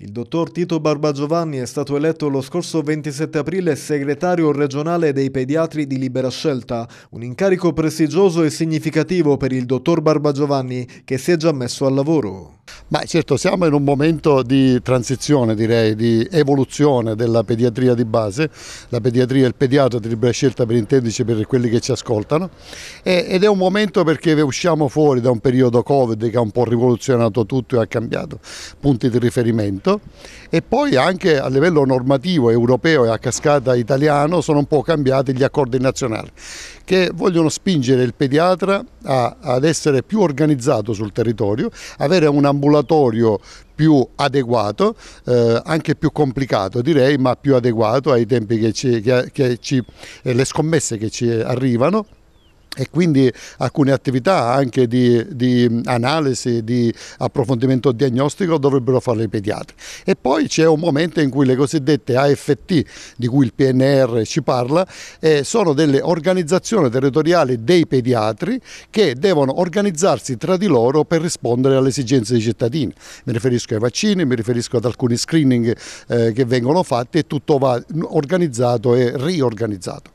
Il dottor Tito Barbagiovanni è stato eletto lo scorso 27 aprile segretario regionale dei pediatri di Libera Scelta, un incarico prestigioso e significativo per il dottor Barbagiovanni che si è già messo al lavoro. Ma certo, siamo in un momento di transizione, direi, di evoluzione della pediatria di base, la pediatria e il pediatra di libera scelta per intendici per quelli che ci ascoltano, ed è un momento perché usciamo fuori da un periodo Covid che ha un po' rivoluzionato tutto e ha cambiato punti di riferimento e poi anche a livello normativo europeo e a cascata italiano sono un po' cambiati gli accordi nazionali che vogliono spingere il pediatra a, ad essere più organizzato sul territorio, avere una ambulatorio più adeguato, eh, anche più complicato direi, ma più adeguato ai tempi che ci, che, che ci, eh, le scommesse che ci arrivano e quindi alcune attività anche di, di, analisi, di approfondimento diagnostico dovrebbero fare i pediatri. E poi c'è un momento in cui le cosiddette AFT, di cui il PNR ci parla, eh, sono delle organizzazioni territoriali dei pediatri che devono organizzarsi tra di loro per rispondere alle esigenze dei cittadini. Mi riferisco ai vaccini, mi riferisco ad alcuni screening eh, che vengono fatti e tutto va organizzato e riorganizzato.